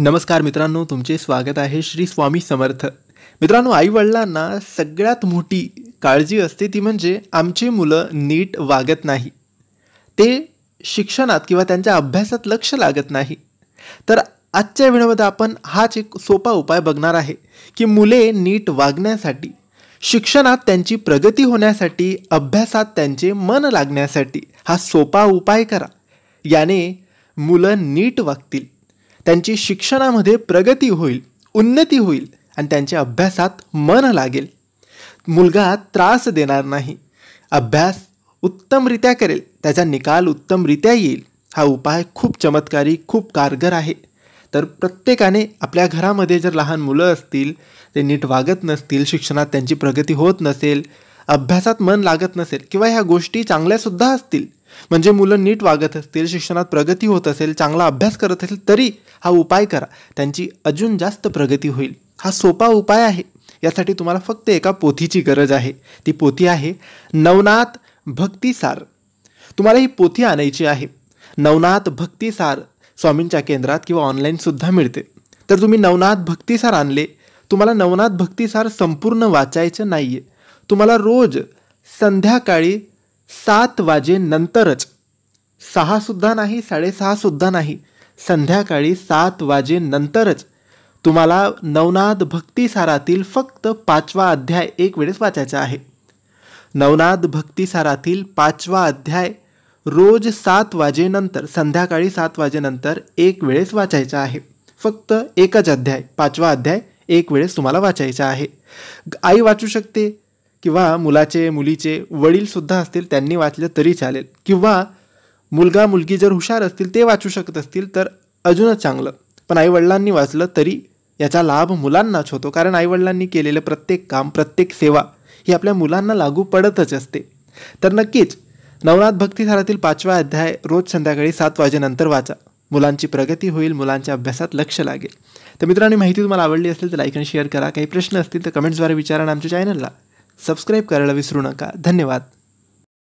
नमस्कार मित्रांनो तुमचे स्वागत आहे श्री स्वामी समर्थ मित्रांनो आईवडिलांना सगळ्यात मोठी काळजी असते ती म्हणजे आमची मुलं नीट वागत नाही ते शिक्षणात किंवा त्यांच्या अभ्यासात लक्ष लागत नाही तर आजच्या व्हिडिओमध्ये आपण हाच एक सोपा उपाय बघणार आहे की मुले नीट वागण्यासाठी शिक्षणात त्यांची प्रगती होण्यासाठी अभ्यासात त्यांचे मन लागण्यासाठी हा सोपा उपाय करा याने मुलं नीट वागतील त्यांची शिक्षणामध्ये प्रगती होईल उन्नती होईल आणि त्यांच्या अभ्यासात मन लागेल मुलगा त्रास देणार नाही अभ्यास उत्तमरित्या करेल त्याचा निकाल उत्तमरित्या येईल हा उपाय खूप चमत्कारी खूप कारगर आहे तर प्रत्येकाने आपल्या घरामध्ये जर लहान मुलं असतील ते नीट वागत नसतील शिक्षणात त्यांची प्रगती होत नसेल अभ्यासात मन लागत नसेल किंवा ह्या गोष्टी चांगल्यासुद्धा असतील म्हणजे मुलं नीट वागत असतील शिक्षणात प्रगती होत असेल चांगला अभ्यास करत असेल तरी हा उपाय करा त्यांची अजून जास्त प्रगती होईल हा सोपा उपाय आहे यासाठी तुम्हाला फक्त एका पोथीची गरज आहे ती पोथी आहे नवनाथ भक्तिसार तुम्हाला ही पोथी आणायची आहे नवनाथ भक्तिसार स्वामींच्या केंद्रात किंवा ऑनलाईनसुद्धा मिळते तर तुम्ही नवनाथ भक्तिसार आणले तुम्हाला नवनाथ भक्तिसार संपूर्ण वाचायचं नाही आहे तुम्हाला रोज संध्याकाळी सात वाजेनंतरच सहासुद्धा नाही साडेसहासुद्धा नाही संध्याकाळी सात वाजेनंतरच तुम्हाला नवनाद भक्तिसारातील फक्त पाचवा अध्याय एक वेळेस वाचायचा आहे नवनाद भक्तिसारातील पाचवा अध्याय रोज सात वाजेनंतर संध्याकाळी सात वाजेनंतर एक वेळेस वाचायचा आहे फक्त एकच अध्याय पाचवा अध्याय एक वेळेस तुम्हाला वाचायचा आहे आई वाचू शकते किंवा मुलाचे मुलीचे वडीलसुद्धा असतील त्यांनी वाचले तरी चालेल किंवा मुलगा मुलगी जर हुशार असतील ते वाचू शकत असतील तर अजूनच चांगलं पण आईवडिलांनी वाचलं तरी याचा लाभ मुलांनाच होतो कारण आईवडिलांनी केलेलं प्रत्येक काम प्रत्येक सेवा ही आपल्या मुलांना लागू पडतच असते तर नक्कीच नवनाथ भक्तीधारातील पाचवा अध्याय रोज संध्याकाळी सात वाजेनंतर वाचा मुलांची प्रगती होईल मुलांच्या अभ्यासात लक्ष लागेल तर मित्रांनी माहिती तुम्हाला आवडली असेल तर लाईक आणि शेअर करा काही प्रश्न असतील तर कमेंट्सद्वारे विचारा आमच्या चॅनलला सबस्क्राईब करायला विसरू नका धन्यवाद